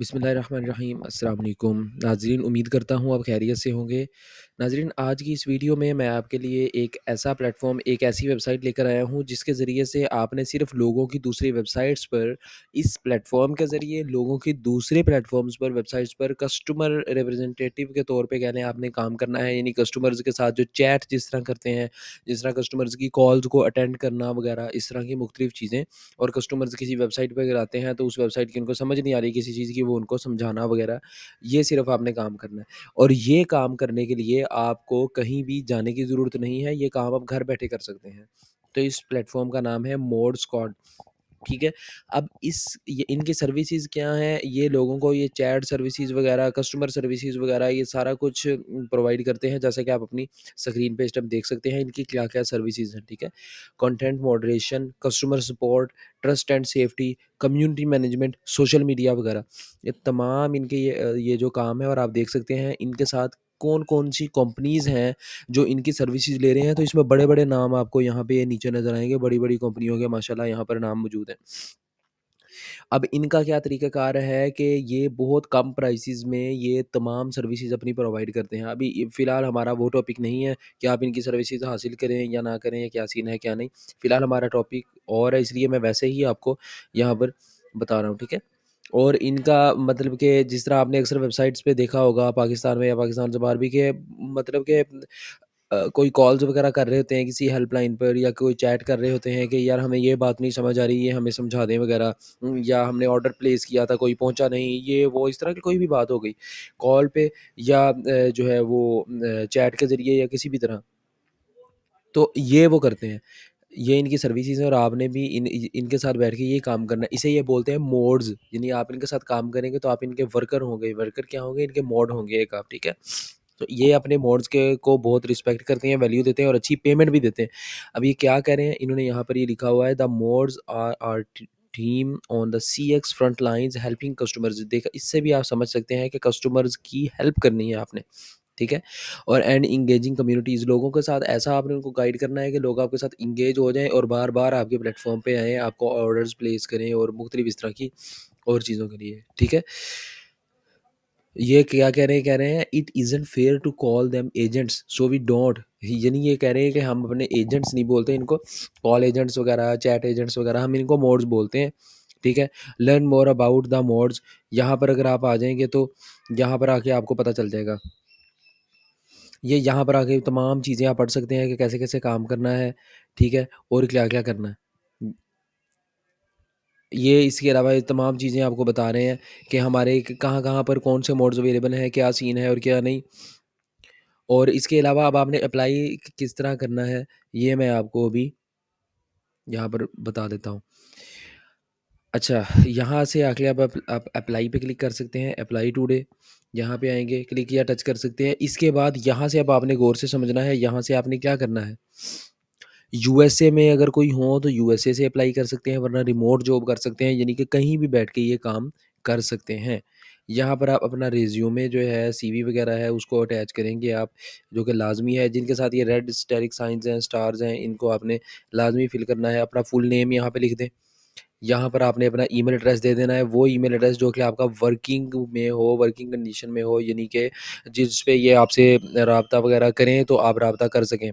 बिसमीम अल्लाम नाजरीन उम्मीद करता हूँ आप खैरियत से होंगे नाजरीन आज की इस वीडियो में मैं आपके लिए एक ऐसा प्लेटफॉर्म एक ऐसी वेबसाइट लेकर आया हूँ जिसके ज़रिए से आपने सिर्फ लोगों की दूसरी वेबसाइट्स पर इस प्लेटफॉर्म के ज़रिए लोगों की दूसरे प्लेटफॉर्म्स पर वेबसाइट्स पर कस्टमर रिप्रजेंटेटिव के तौर पर कहने आपने काम करना है यानी कस्टमर्स के साथ जो चैट जिस तरह करते हैं जिस तरह कस्टमर्स की कॉल्स को अटेंड करना वगैरह इस तरह की मुख्तलिफ़ चीज़ें और कस्टमर्स किसी वेबसाइट पर अगर आते हैं तो उस वेबसाइट की उनको समझ नहीं आ रही किसी चीज़ की वो उनको समझाना वगैरह ये सिर्फ आपने काम करना है और ये काम करने के लिए आपको कहीं भी जाने की ज़रूरत नहीं है ये काम आप घर बैठे कर सकते हैं तो इस प्लेटफॉर्म का नाम है मोड स्कॉड ठीक है अब इस ये इनकी सर्विसेज क्या हैं ये लोगों को ये चैट सर्विसेज वगैरह कस्टमर सर्विसेज वगैरह ये सारा कुछ प्रोवाइड करते हैं जैसा कि आप अपनी स्क्रीन पे इस टाइम देख सकते हैं इनकी क्या क्या सर्विसेज हैं ठीक है content moderation customer support trust and safety community management social media वगैरह ये तमाम इनके ये ये जो काम है और आप देख सकते हैं इनके साथ कौन कौन सी कंपनीज़ हैं जो इनकी सर्विसेज ले रहे हैं तो इसमें बड़े बड़े नाम आपको यहाँ पे ये नीचे नज़र आएंगे बड़ी बड़ी कंपनियों के माशाल्लाह यहाँ पर नाम मौजूद हैं अब इनका क्या तरीक़ाकार है कि ये बहुत कम प्राइसेस में ये तमाम सर्विसेज अपनी प्रोवाइड करते हैं अभी फ़िलहाल हमारा वो टॉपिक नहीं है कि आप इनकी सर्विसेज हासिल करें या ना करें या क्या सीन है क्या नहीं फ़िलहाल हमारा टॉपिक और है इसलिए मैं वैसे ही आपको यहाँ पर बता रहा हूँ ठीक है और इनका मतलब के जिस तरह आपने अक्सर वेबसाइट्स पे देखा होगा पाकिस्तान में या पाकिस्तान से बाहर भी के मतलब के कोई कॉल्स वगैरह कर रहे होते हैं किसी हेल्पलाइन पर या कोई चैट कर रहे होते हैं कि यार हमें ये बात नहीं समझ आ रही ये हमें समझा दें वगैरह या हमने ऑर्डर प्लेस किया था कोई पहुंचा नहीं ये वो इस तरह की कोई भी बात हो गई कॉल पे या जो है वो चैट के ज़रिए या किसी भी तरह। तो ये वो करते हैं। ये इनकी सर्विसेज हैं और आपने भी इन इनके साथ बैठ के ये काम करना है इसे ये बोलते हैं मोड्स यानी आप इनके साथ काम करेंगे तो आप इनके वर्कर होंगे वर्कर क्या होंगे इनके मोड होंगे एक आप ठीक है तो ये अपने मोड्स के को बहुत रिस्पेक्ट करते हैं वैल्यू देते हैं और अच्छी पेमेंट भी देते हैं अब ये क्या कह रहे हैं इन्होंने यहाँ पर ये लिखा हुआ है the mods are our team on the C X front lines helping customers देखा इससे भी आप समझ सकते हैं कि कस्टमर्स की हेल्प करनी है आपने ठीक है और एंड इंगेजिंग कम्युनिटीज़ लोगों के साथ ऐसा आपने उनको गाइड करना है कि लोग आपके साथ इंगेज हो जाएं और बार बार आपके प्लेटफॉर्म पे आएँ आपको ऑर्डर्स प्लेस करें और मुख्तलिफ इस तरह की और चीज़ों के लिए ठीक है ये क्या कह रहे हैं कह रहे हैं it isn't fair to call them agents so we don't यानी ये कह रहे हैं कि हम अपने एजेंट्स नहीं बोलते इनको कॉल एजेंट्स वगैरह चैट एजेंट्स वगैरह हम इनको मोड्स बोलते हैं ठीक है learn more about the mods यहाँ पर अगर आप आ जाएंगे तो यहाँ पर आके आपको पता चल जाएगा ये यहाँ पर आके तमाम चीज़ें आप पढ़ सकते हैं कि कैसे कैसे काम करना है ठीक है और क्या क्या करना है ये इसके अलावा ये तमाम चीज़ें आपको बता रहे हैं कि हमारे कहाँ कहाँ पर कौन से मोड्स अवेलेबल हैं क्या सीन है और क्या नहीं और इसके अलावा अब आपने अप्लाई किस तरह करना है ये मैं आपको अभी यहाँ पर बता देता हूँ अच्छा, यहाँ से आखिर आप आप अप्लाई पे क्लिक कर सकते हैं, अप्लाई टुडे यहाँ पे आएँगे, क्लिक या टच कर सकते हैं। इसके बाद यहाँ से अब आपने गौर से समझना है, यहाँ से आपने क्या करना है। यूएसए में अगर कोई हो तो यूएसए से अप्लाई कर सकते हैं, वरना रिमोट जॉब कर सकते हैं, यानी कि कहीं भी बैठ के ये काम कर सकते हैं। यहाँ पर आप अपना रिज़्यूमे जो है, सीवी वगैरह है, उसको अटैच करेंगे आप, जो कि लाज़मी है। जिनके साथ ये रेड स्टेरिक साइंस हैं, स्टार्स हैं, इनको आपने लाज़मी फ़िल करना है। अपना फुल नेम यहाँ पे लिख दें। यहाँ पर आपने अपना ईमेल एड्रेस दे देना है वो ईमेल एड्रेस जो कि आपका वर्किंग में हो वर्किंग कंडीशन में हो यानी कि जिस पे ये आपसे रबता वगैरह करें तो आप रबता कर सकें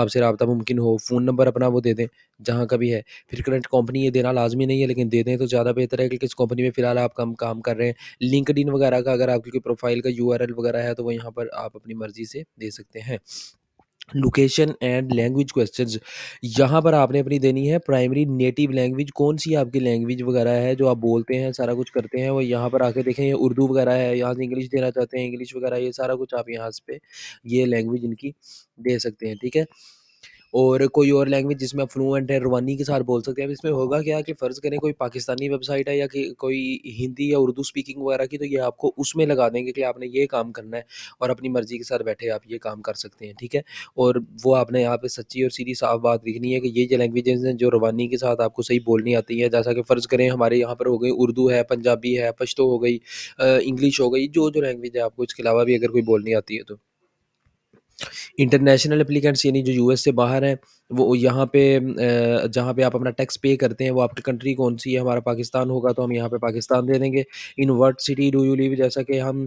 आपसे रबता मुमकिन हो फ़ोन नंबर अपना वो दे दें जहाँ का भी है फिर करंट कंपनी ये देना लाजमी नहीं है लेकिन दे दें तो ज़्यादा बेहतर है कि किस कंपनी में फ़िलहाल आप कम काम कर रहे हैं लिंकड वगैरह का अगर आपकी कोई प्रोफाइल का यू वगैरह है तो वो यहाँ पर आप अपनी मर्ज़ी से दे सकते हैं लोकेशन एंड लैंग्वेज क्वेश्चंस यहाँ पर आपने अपनी देनी है प्राइमरी नेटिव लैंग्वेज कौन सी आपकी लैंग्वेज वगैरह है जो आप बोलते हैं सारा कुछ करते हैं वो यहाँ पर आके देखें ये उर्दू वगैरह है यहाँ से इंग्लिश देना चाहते हैं इंग्लिश वगैरह ये सारा कुछ आप यहाँ पे ये लैंग्वेज इनकी दे सकते हैं ठीक है और कोई और लैंग्वेज जिसमें आप फ्लूएंट है रवानी के साथ बोल सकते हैं इसमें होगा हाँ। क्या कि फ़र्ज़ करें कोई पाकिस्तानी वेबसाइट है या कि कोई हिंदी या उर्दू स्पीकिंग वगैरह की तो ये आपको उसमें लगा देंगे कि आपने ये काम करना है और अपनी मर्ज़ी के साथ बैठे आप ये काम कर सकते हैं ठीक है और वो आपने यहाँ पर सच्ची और सीधी साफ बात लिखनी है कि ये जो लैंग्वेजेज़ हैं जो रवानी के साथ आपको सही बोलनी आती है जैसा कि फ़र्ज़ करें हमारे यहाँ पर हो गई उर्दू है पंजाबी है पश्तो हो गई इंग्लिश हो गई जो जो लैंग्वेज है आपको इसके अलावा भी अगर कोई बोलनी आती है तो इंटरनेशनल अप्लीकेंट्स यानी जो यूएस से बाहर हैं वो यहाँ पे जहाँ पे आप अपना टैक्स पे करते हैं वो आपकी कंट्री कौन-सी है? हमारा पाकिस्तान होगा तो हम यहाँ पे पाकिस्तान दे देंगे। In what city do you live? जैसा कि हम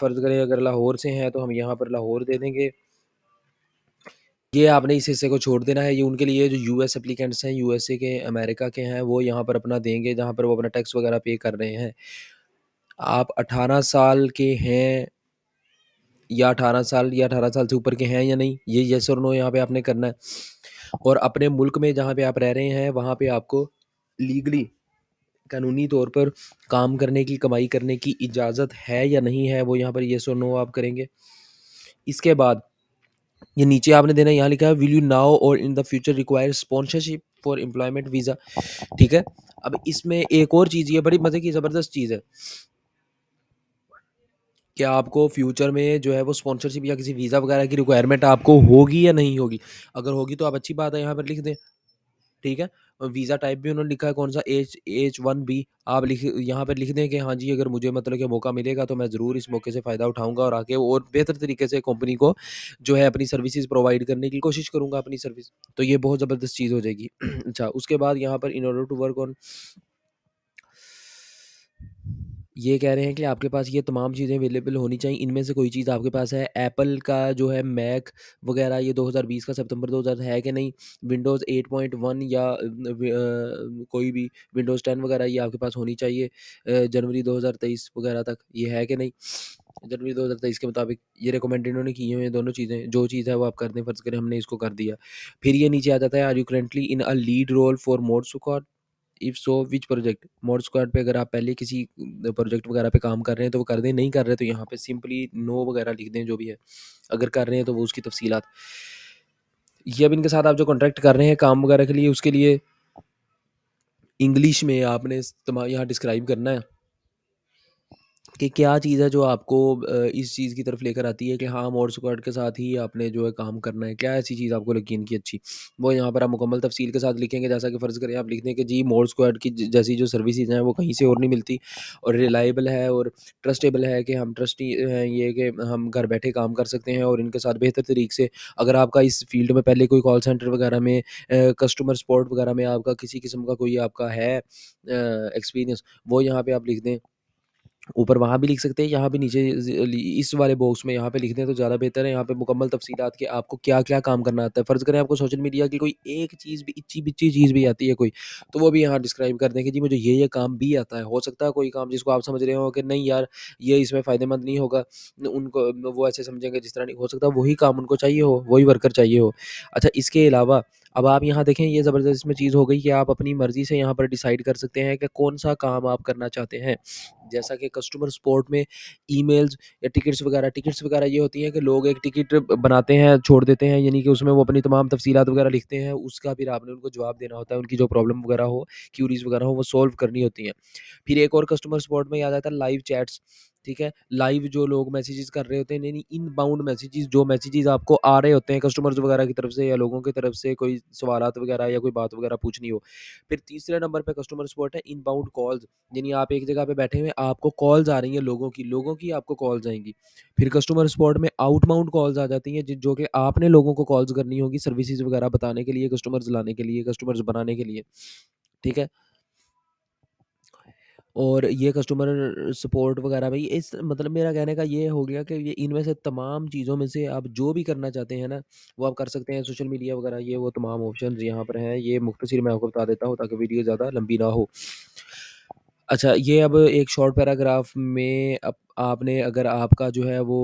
फ़र्ज़ करें अगर लाहौर से हैं तो हम यहाँ पर लाहौर दे देंगे। ये आपने इस हिस्से को छोड़ देना है, ये उनके लिए जो यूएस एप्लीकेंट्स हैं, यूएसए के, अमेरिका के हैं, वो यहाँ पर अपना देंगे जहाँ पर वो अपना टैक्स वगैरह पे कर रहे हैं। आप 18 साल के हैं या अठारह साल या अठारह साल से ऊपर के हैं या नहीं ये येस और नो यहाँ पे आपने करना है और अपने मुल्क में जहाँ पे आप रह रहे हैं वहाँ पे आपको लीगली कानूनी तौर पर काम करने की कमाई करने की इजाज़त है या नहीं है वो यहाँ पर येस और नो आप करेंगे इसके बाद ये नीचे आपने देना यहाँ लिखा है विल यू नाउ और in the future require sponsorship for employment visa ठीक है अब इसमें एक और चीज़ ये बड़ी मज़े की ज़बरदस्त चीज़ है क्या आपको फ्यूचर में जो है वो स्पॉन्सरशिप या किसी वीज़ा वगैरह की रिक्वायरमेंट आपको होगी या नहीं होगी अगर होगी तो आप अच्छी बात है यहाँ पर लिख दें ठीक है वीज़ा टाइप भी उन्होंने लिखा है कौन सा एच एच वन बी आप लिख यहाँ पर लिख दें कि हाँ जी अगर मुझे मतलब कि मौका मिलेगा तो मैं ज़रूर इस मौके से फ़ायदा उठाऊंगा और आके और बेहतर तरीके से कंपनी को जो है अपनी सर्विसेज प्रोवाइड करने की कोशिश करूँगा अपनी सर्विस तो ये बहुत ज़बरदस्त चीज़ हो जाएगी अच्छा उसके बाद यहाँ पर in order to work on ये कह रहे हैं कि आपके पास ये तमाम चीज़ें अवेलेबल होनी चाहिए इनमें से कोई चीज़ आपके पास है एप्पल का जो है मैक वगैरह ये 2020 का सितंबर 2000 है कि नहीं विंडोज़ 8.1 या आ, कोई भी विंडोज़ 10 वगैरह ये आपके पास होनी चाहिए जनवरी 2023 वगैरह तक ये है कि नहीं जनवरी 2023 के मुताबिक ये रिकमेंड इन्होंने किए हुए हैं दोनों चीज़ें जो चीज़ है वो आप कर दें फर्ज करें हमने इसको कर दिया फिर ये नीचे आ जाता है are you currently in a lead role for mod squad if so which project mod squad पे अगर आप पहले किसी प्रोजेक्ट वगैरह पे काम कर रहे हैं तो वो कर दें नहीं कर रहे तो यहाँ पे सिंपली नो वगैरह लिख दें जो भी है अगर कर रहे हैं तो वो उसकी तफसीलात ये अब इनके साथ आप जो कॉन्ट्रैक्ट कर रहे हैं काम वगैरह के लिए उसके लिए इंग्लिश में आपने यहाँ डिस्क्राइब करना है कि क्या चीज़ है जो आपको इस चीज़ की तरफ लेकर आती है कि हाँ मोर स्क्वाड के साथ ही आपने जो है काम करना है क्या ऐसी चीज़ आपको लगी इनकी अच्छी वो यहाँ पर आप मुकम्मल तफसील के साथ लिखेंगे जैसा कि फ़र्ज़ करें आप लिख दें कि जी मोर स्क्वाड की जैसी जो सर्विसज़ हैं वो कहीं से और नहीं मिलती और रिलायबल है और ट्रस्टेबल है कि हम ट्रस्टी हैं ये कि हम घर बैठे काम कर सकते हैं और इनके साथ बेहतर तरीके से अगर आपका इस फील्ड में पहले कोई कॉल सेंटर वगैरह में कस्टमर सपोर्ट वगैरह में आपका किसी किस्म का कोई आपका है एक्सपीरियंस वो यहाँ पर आप लिख दें ऊपर वहाँ भी लिख सकते हैं यहाँ भी नीचे इस वाले बॉक्स में यहाँ पे लिख दें तो ज़्यादा बेहतर है यहाँ पे मुकम्मल तफसीलात के आपको क्या क्या काम करना आता है फ़र्ज़ करें आपको सोशल मीडिया की कोई एक चीज़ भी इच्छी बिच्ची चीज़ भी आती है कोई तो वो भी यहाँ डिस्क्राइब कर दें कि जी मुझे ये ये काम भी आता है हो सकता है कोई काम जिसको आप समझ रहे हो कि नहीं यार ये इसमें फ़ायदेमंद नहीं होगा उनको वो ऐसे समझेंगे जिस तरह नहीं हो सकता वही काम उनको चाहिए हो वही वर्कर चाहिए हो अच्छा इसके अलावा अब आप यहाँ देखें ये ज़बरदस्त इसमें चीज़ हो गई कि आप अपनी मर्ज़ी से यहाँ पर डिसाइड कर सकते हैं कि कौन सा काम आप करना चाहते हैं जैसा कि कस्टमर सपोर्ट में ईमेल्स या टिकट्स वगैरह टिकट्स वगैरह ये होती हैं कि लोग एक टिकट बनाते हैं छोड़ देते हैं यानी कि उसमें वो अपनी तमाम तफसीत वगैरह लिखते हैं उसका फिर आपने उनको जवाब देना होता है उनकी जो प्रॉब्लम वगैरह हो क्यूरीज वगैरह हो वो सॉल्व करनी होती हैं फिर एक और कस्टमर सपोर्ट में याद आता है लाइव चैट्स ठीक है लाइव जो लोग मैसेजेस कर रहे होते हैं यानी इन बाउंड मैसेजेस जो मैसेजेस आपको आ रहे होते हैं कस्टमर्स वगैरह की तरफ से या लोगों की तरफ से कोई सवाल वगैरह या कोई बात वगैरह पूछनी हो फिर तीसरे नंबर पर कस्टमर सपोर्ट है इन बाउंड कॉल्स यानी आप एक जगह पर बैठे हुए आपको कॉल्स आ रही हैं लोगों की लोगों की आपको कॉल्स आएंगी फिर कस्टमर सपोर्ट में बाउंड कॉल्स आ जाती हैं जो कि आपने लोगों को कॉल्स करनी होगी सर्विसेज वगैरह बताने के लिए कस्टमर्स लाने के लिए कस्टमर्स बनाने के लिए ठीक है और ये कस्टमर सपोर्ट वगैरह में इस मतलब मेरा कहने का ये हो गया कि ये इनमें से तमाम चीज़ों में से आप जो भी करना चाहते हैं ना, वो आप कर सकते हैं। सोशल मीडिया वगैरह ये वो तमाम ऑप्शन यहाँ पर हैं। ये मुख्तर मैं आपको बता देता हूँ ताकि वीडियो ज़्यादा लंबी ना हो। अच्छा ये अब एक शॉर्ट पैराग्राफ में अप आपने अगर आपका जो है वो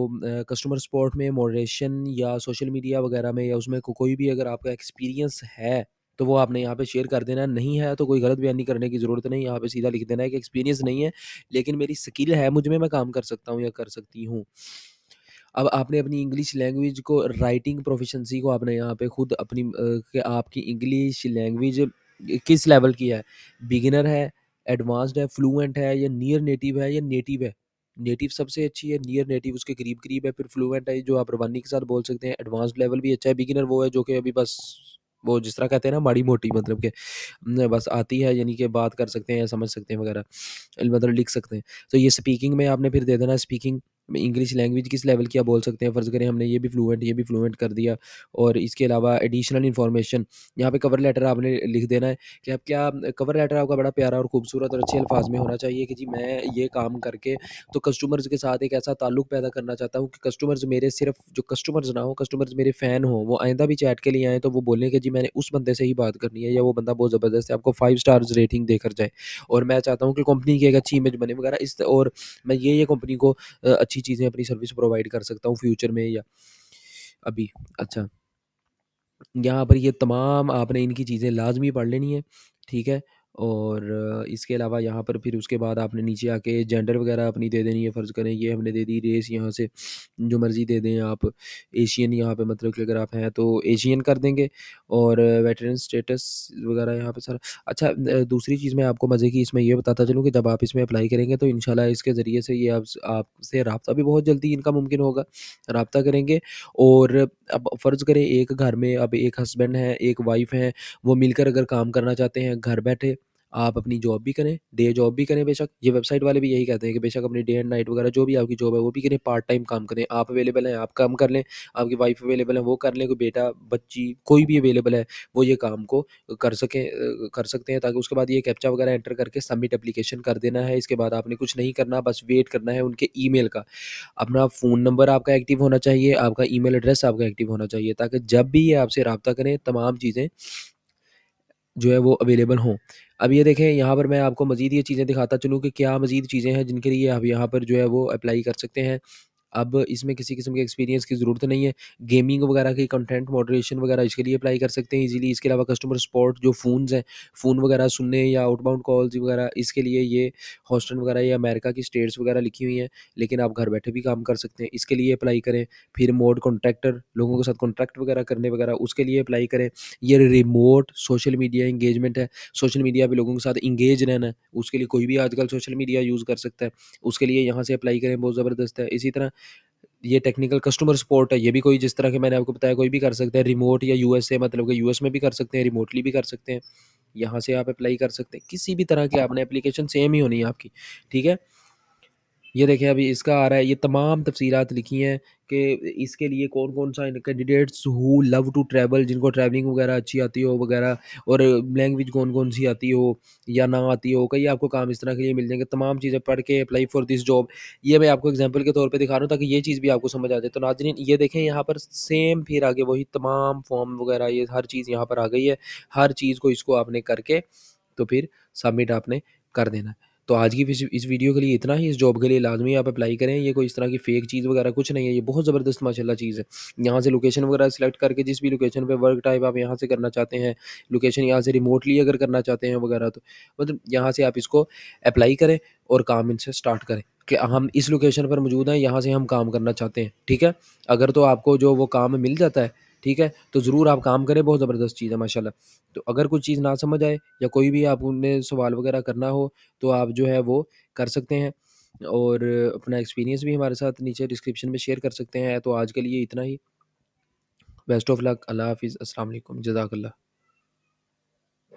कस्टमर सपोर्ट में मॉडरेशन या सोशल मीडिया वगैरह में या उसमें को कोई भी अगर आपका एक्सपीरियंस है तो वो आपने यहाँ पे शेयर कर देना है। नहीं है तो कोई गलत बयानी करने की ज़रूरत नहीं यहाँ पे सीधा लिख देना है कि एक्सपीरियंस नहीं है लेकिन मेरी स्किल है मुझ में मैं काम कर सकता हूँ या कर सकती हूँ अब आपने अपनी इंग्लिश लैंग्वेज को राइटिंग प्रोफिशंसी को आपने यहाँ पे खुद अपनी आपकी इंग्लिश लैंग्वेज किस लेवल की है बिगिनर है एडवांस्ड है फ्लुएंट है या नियर नेटिव है या नेटिव है नेटिव सबसे अच्छी है नियर नेटिव उसके करीब करीब है फिर फ्लुएंट है जो आप रवानी के साथ बोल सकते हैं एडवांस लेवल भी अच्छा है बिगिनर वो है जो कि अभी बस वो जिस तरह कहते हैं ना माड़ी मोटी मतलब कि बस आती है यानी कि बात कर सकते हैं या समझ सकते हैं वगैरह मतलब लिख सकते हैं तो ये स्पीकिंग में आपने फिर दे देना स्पीकिंग इंग्लिश लैंग्वेज किस लेवल की आप बोल सकते हैं फ़र्ज़ करें हमने ये भी फ्लूएंट ये भी फ्लूएंट कर दिया और इसके अलावा एडिशनल इन्फॉर्मेशन यहाँ पे कवर लेटर आपने लिख देना है कि आप क्या कवर लेटर आपका बड़ा प्यारा और खूबसूरत और अच्छे अल्फाज में होना चाहिए कि जी मैं ये काम करके तो कस्टमर्स के साथ एक ऐसा ताल्लुक पैदा करना चाहता हूँ कि कस्टमर्स मेरे सिर्फ जो कस्टमर्स ना हो कस्टमर्स मेरे फ़ैन हो वो आइंदा भी चैट के लिए आएँ तो वो बोलें कि जी मैंने उस बंदे से ही बात करनी है या वो बंदा बहुत ज़बरदस्त है आपको फाइव स्टार रेटिंग देकर जाए और मैं चाहता हूँ कि कंपनी की एक अच्छी इमेज बने वगैरह इस और मैं ये ये कंपनी को अच्छी अच्छी चीज़ें अपनी सर्विस प्रोवाइड कर सकता हूँ फ्यूचर में या अभी अच्छा यहाँ पर ये तमाम आपने इनकी चीज़ें लाजमी पढ़ लेनी है ठीक है और इसके अलावा यहाँ पर फिर उसके बाद आपने नीचे आके जेंडर वगैरह अपनी दे देनी है फ़र्ज़ करें ये हमने दे दी रेस यहाँ से जो मर्ज़ी दे दें आप एशियन यहाँ पे मतलब कि अगर आप हैं तो एशियन कर देंगे और वेटरन स्टेटस वगैरह यहाँ पे सारा अच्छा दूसरी चीज़ मैं आपको मज़े की इसमें यह बताता चलूँ कि जब आप इसमें अप्लाई करेंगे तो इन इसके ज़रिए से ये आप आपसे रबता भी बहुत जल्दी इनका मुमकिन होगा रबता करेंगे और अब फ़र्ज़ करें एक घर में अब एक हस्बैंड है एक वाइफ़ है वो मिलकर अगर काम करना चाहते हैं घर बैठे आप अपनी जॉब भी करें डे जॉब भी करें बेशक ये वेबसाइट वाले भी यही कहते हैं कि बेशक अपनी डे एंड नाइट वगैरह जो भी आपकी जॉब है वो भी करें पार्ट टाइम काम करें आप अवेलेबल हैं आप काम कर लें आपकी वाइफ अवेलेबल है वो कर लें कोई बेटा बच्ची कोई भी अवेलेबल है वो ये काम को कर सकें कर सकते हैं ताकि उसके बाद ये कैप्चा वगैरह एंटर करके सबमिट अप्लीकेशन कर देना है इसके बाद आपने कुछ नहीं करना बस वेट करना है उनके ई का अपना फ़ोन नंबर आपका एक्टिव होना चाहिए आपका ई एड्रेस आपका एक्टिव होना चाहिए ताकि जब भी ये आपसे रबता करें तमाम चीज़ें जो है वो अवेलेबल हों अब ये देखें यहाँ पर मैं आपको मज़ीद ये चीज़ें दिखाता चलूँ कि क्या मज़ीद चीज़ें हैं जिनके लिए आप यहाँ पर जो है वो अप्लाई कर सकते हैं अब इसमें किसी किस्म के एक्सपीरियंस की ज़रूरत नहीं है गेमिंग वगैरह की कंटेंट मॉडरेशन वगैरह इसके लिए अप्लाई कर सकते हैं इजीली इसके अलावा कस्टमर सपोर्ट जो फ़ोन हैं फ़ोन वगैरह सुनने या आउटबाउंड कॉल्स वगैरह इसके लिए ये हॉस्टन वगैरह या अमेरिका की स्टेट्स वगैरह लिखी हुई हैं लेकिन आप घर बैठे भी काम कर सकते हैं इसके लिए अप्लाई करें फिर मोड कॉन्ट्रैक्टर लोगों के साथ कॉन्ट्रैक्ट वगैरह करने वगैरह उसके लिए अप्लाई करें ये रिमोट सोशल मीडिया इंगेजमेंट है सोशल मीडिया पर लोगों के साथ इंगेज रहना है उसके लिए कोई भी आजकल सोशल मीडिया यूज़ कर सकता है उसके लिए यहाँ से अप्लाई करें बहुत ज़बरदस्त है इसी तरह ये टेक्निकल कस्टमर सपोर्ट है ये भी कोई जिस तरह के मैंने आपको बताया कोई भी कर सकते हैं रिमोट या यू मतलब कि यू में भी कर सकते हैं रिमोटली भी कर सकते हैं यहाँ से आप अप्लाई कर सकते हैं किसी भी तरह की आपने एप्लीकेशन सेम ही होनी है आपकी ठीक है ये देखें अभी इसका आ रहा है ये तमाम तफसीरात लिखी हैं कि इसके लिए कौन कौन सा candidates who love to travel जिनको ट्रैवलिंग वगैरह अच्छी आती हो वगैरह और लैंग्वेज कौन कौन सी आती हो या ना आती हो कई आपको काम इस तरह के लिए मिल जाएंगे तमाम चीज़ें पढ़ के अप्लाई फॉर दिस जॉब ये मैं आपको एग्जाम्पल के तौर पर दिखा रहा हूँ ताकि ये चीज़ भी आपको समझ आ जाए तो नाजरीन ये देखें यहाँ पर सेम फिर आगे वही तमाम फॉर्म वगैरह ये हर चीज़ यहाँ पर आ गई है हर चीज़ को इसको आपने करके तो फिर सबमिट आपने कर देना है तो आज की इस वीडियो के लिए इतना ही इस जॉब के लिए लाजमी आप अप्लाई करें ये कोई इस तरह की फेक चीज़ वगैरह कुछ नहीं है ये बहुत ज़बरदस्त माशाला चीज़ है यहाँ से लोकेशन वगैरह सेलेक्ट करके जिस भी लोकेशन पर वर्क टाइप आप यहाँ से करना चाहते हैं लोकेशन यहाँ से रिमोटली अगर करना चाहते हैं वगैरह तो मतलब यहाँ से आप इसको अप्लाई करें और काम इनसे स्टार्ट करें कि हम इस लोकेशन पर मौजूद हैं यहाँ से हम काम करना चाहते हैं ठीक है अगर तो आपको जो वो काम मिल जाता है ठीक है तो ज़रूर आप काम करें बहुत ज़बरदस्त चीज़ है माशाल्लाह तो अगर कोई चीज़ ना समझ आए या कोई भी आप उन्हें सवाल वगैरह करना हो तो आप जो है वो कर सकते हैं और अपना एक्सपीरियंस भी हमारे साथ नीचे डिस्क्रिप्शन में शेयर कर सकते हैं तो आज के लिए इतना ही बेस्ट ऑफ लक अल्लाह हाफिज़ अस्सलाम वालेकुम जजाकल्ला